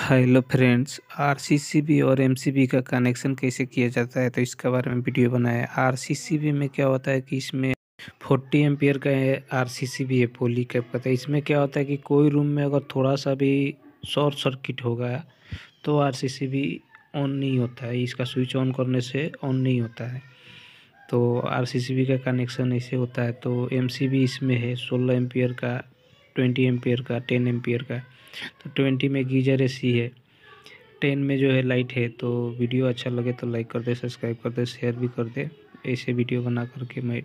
hello friends RCCB और MCB का connection कैसे किया जाता है तो इसके बारे में वीडियो बनाया आरसीसीबी में क्या होता है कि इसमें 40 एम्पियर का है आरसीसीबी है पोली कैप का था तो इसमें क्या होता है कि कोई रूम में अगर थोड़ा सा भी शॉर्ट सर्किट होगा तो आरसीसीबी ऑन नहीं होता है इसका स्विच ऑन करने से ऑन नहीं होता है तो आर का कनेक्शन ऐसे होता है तो एम इसमें है सोलह एम्पियर का ट्वेंटी एम का टेन एम का तो ट्वेंटी में गीजर ए सी है टेन में जो है लाइट है तो वीडियो अच्छा लगे तो लाइक कर दे सब्सक्राइब कर दे शेयर भी कर दे ऐसे वीडियो बना करके मैं